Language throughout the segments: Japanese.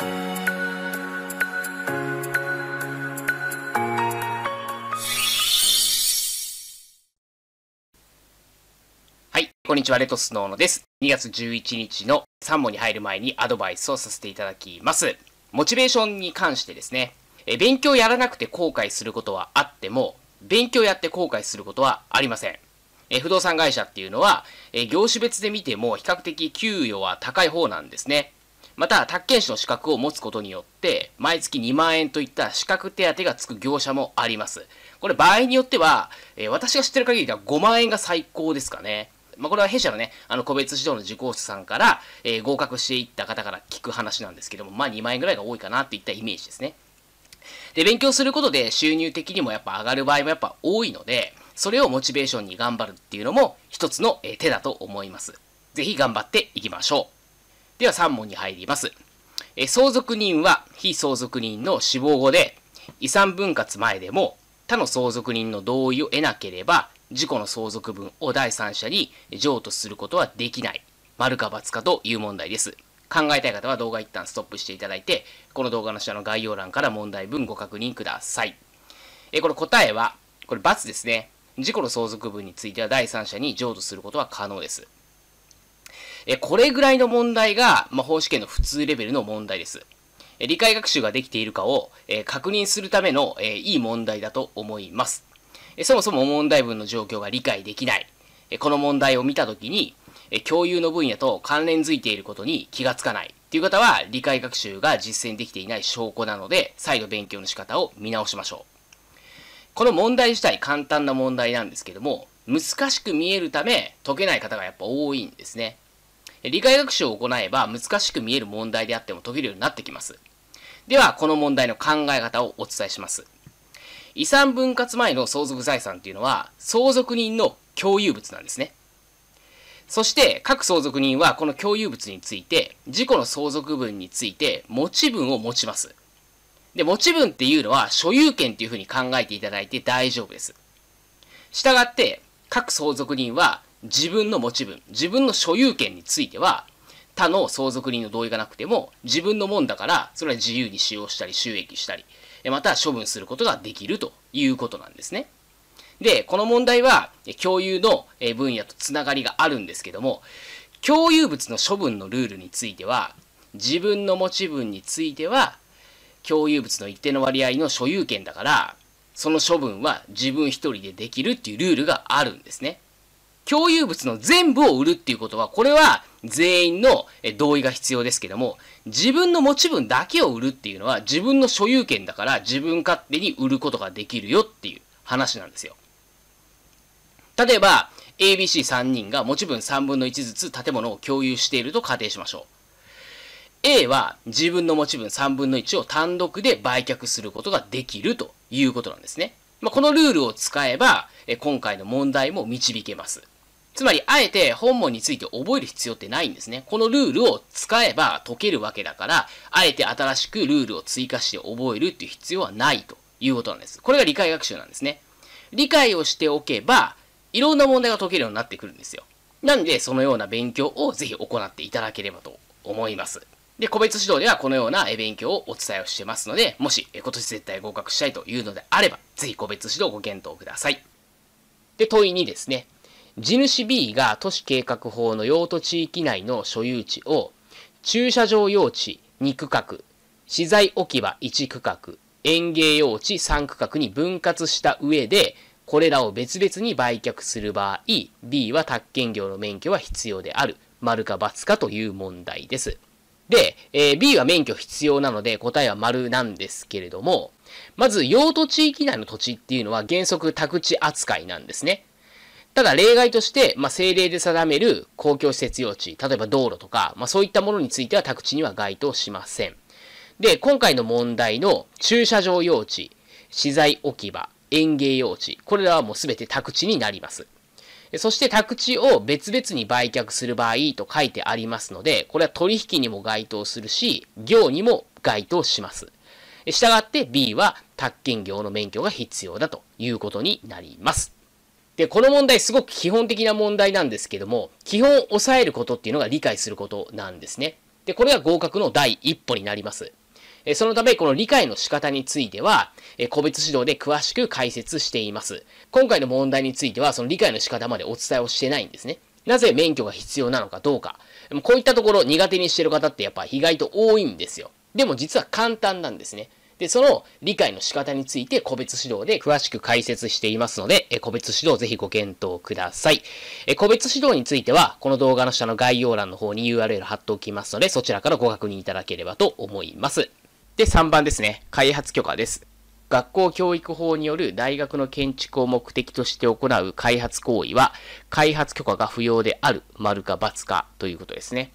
はい、こんにちは、レトスノーノです。2月11日の3問に入る前にアドバイスをさせていただきます。モチベーションに関してですね、え勉強やらなくて後悔することはあっても、勉強やって後悔することはありません。え不動産会社っていうのはえ、業種別で見ても比較的給与は高い方なんですね。また、宅建士の資格を持つことによって、毎月2万円といった資格手当がつく業者もあります。これ、場合によっては、えー、私が知ってる限りでは5万円が最高ですかね。まあ、これは弊社のね、あの、個別指導の受講者さんから、えー、合格していった方から聞く話なんですけども、まあ、2万円ぐらいが多いかなといったイメージですね。で、勉強することで収入的にもやっぱ上がる場合もやっぱ多いので、それをモチベーションに頑張るっていうのも一つの手だと思います。ぜひ頑張っていきましょう。では3問に入ります。え相続人は非相続人の死亡後で、遺産分割前でも他の相続人の同意を得なければ、事故の相続分を第三者に譲渡することはできない。丸か×かという問題です。考えたい方は動画一旦ストップしていただいて、この動画の下の概要欄から問題文ご確認ください。え、これ答えは、これ×ですね。事故の相続分については第三者に譲渡することは可能です。えこれぐらいの問題が、魔法試験の普通レベルの問題です。え理解学習ができているかを、え確認するための、えいい問題だと思います。えそもそも問題文の状況が理解できない。えこの問題を見たときに、え共有の分野と関連づいていることに気がつかない。という方は、理解学習が実践できていない証拠なので、再度勉強の仕方を見直しましょう。この問題自体簡単な問題なんですけども、難しく見えるため解けない方がやっぱ多いんですね。理解学習を行えば難しく見える問題であっても解けるようになってきます。では、この問題の考え方をお伝えします。遺産分割前の相続財産というのは、相続人の共有物なんですね。そして、各相続人はこの共有物について、事故の相続分について、持ち分を持ちます。で、持ち分っていうのは所有権っていうふうに考えていただいて大丈夫です。したがって、各相続人は自分の持ち分、自分の所有権については、他の相続人の同意がなくても、自分のもんだから、それは自由に使用したり、収益したり、また処分することができるということなんですね。で、この問題は、共有の分野とつながりがあるんですけども、共有物の処分のルールについては、自分の持ち分については、共有物の一定の割合の所有権だから、その処分は自分一人でできるっていうルールがあるんですね。共有物の全部を売るっていうことは、これは全員の同意が必要ですけども、自分の持ち分だけを売るっていうのは自分の所有権だから自分勝手に売ることができるよっていう話なんですよ。例えば、ABC3 人が持ち分3分の1ずつ建物を共有していると仮定しましょう。A は自分の持ち分3分の1を単独で売却することができるということなんですね。まあ、このルールを使えば、え今回の問題も導けます。つまり、あえて本文について覚える必要ってないんですね。このルールを使えば解けるわけだから、あえて新しくルールを追加して覚えるっていう必要はないということなんです。これが理解学習なんですね。理解をしておけば、いろんな問題が解けるようになってくるんですよ。なんで、そのような勉強をぜひ行っていただければと思います。で、個別指導ではこのような勉強をお伝えをしてますので、もし今年絶対合格したいというのであれば、ぜひ個別指導ご検討ください。で、問いにですね、地主 B が都市計画法の用途地域内の所有地を駐車場用地2区画、資材置き場1区画、園芸用地3区画に分割した上で、これらを別々に売却する場合、B は宅建業の免許は必要である、丸か×かという問題です。で、えー、B は免許必要なので答えは丸なんですけれども、まず用途地域内の土地っていうのは原則宅地扱いなんですね。ただ例外として、まあ、政令で定める公共施設用地、例えば道路とか、まあ、そういったものについては宅地には該当しません。で、今回の問題の駐車場用地、資材置き場、園芸用地、これらはもう全て宅地になります。そして宅地を別々に売却する場合と書いてありますので、これは取引にも該当するし、業にも該当します。したがって B は宅建業の免許が必要だということになります。で、この問題すごく基本的な問題なんですけども、基本抑えることっていうのが理解することなんですね。で、これが合格の第一歩になります。えそのため、この理解の仕方については、え個別指導で詳しく解説しています。今回の問題については、その理解の仕方までお伝えをしてないんですね。なぜ免許が必要なのかどうか。こういったところ苦手にしてる方ってやっぱ意外と多いんですよ。でも実は簡単なんですね。で、その理解の仕方について個別指導で詳しく解説していますので、え個別指導ぜひご検討ください。え個別指導については、この動画の下の概要欄の方に URL 貼っておきますので、そちらからご確認いただければと思います。で、3番ですね。開発許可です。学校教育法による大学の建築を目的として行う開発行為は、開発許可が不要である、丸か×かということですね。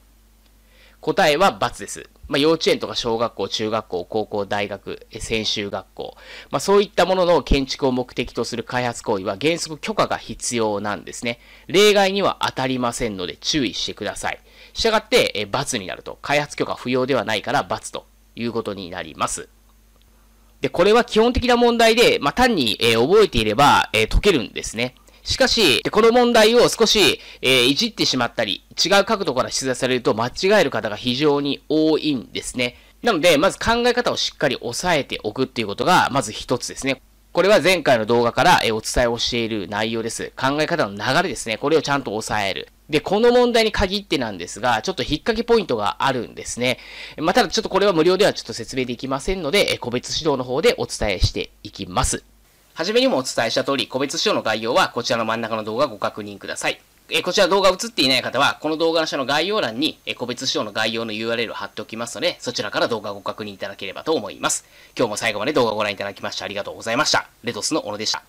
答えは×です。まあ、幼稚園とか小学校、中学校、高校、大学、専修学校、まあ、そういったものの建築を目的とする開発行為は原則許可が必要なんですね。例外には当たりませんので注意してください。したがって、え×になると。開発許可不要ではないから×ということになります。で、これは基本的な問題で、まあ、単に、えー、覚えていれば、えー、解けるんですね。しかし、この問題を少し、えー、いじってしまったり、違う角度から出題されると間違える方が非常に多いんですね。なので、まず考え方をしっかり押さえておくっていうことが、まず一つですね。これは前回の動画から、えお伝えをしている内容です。考え方の流れですね。これをちゃんと押さえる。で、この問題に限ってなんですが、ちょっと引っ掛けポイントがあるんですね。まあ、ただちょっとこれは無料ではちょっと説明できませんので、個別指導の方でお伝えしていきます。はじめにもお伝えした通り、個別指導の概要はこちらの真ん中の動画ご確認ください。えこちら動画映っていない方は、この動画の下の概要欄に、え個別指導の概要の URL を貼っておきますので、そちらから動画をご確認いただければと思います。今日も最後まで動画をご覧いただきましてありがとうございました。レトスの小野でした。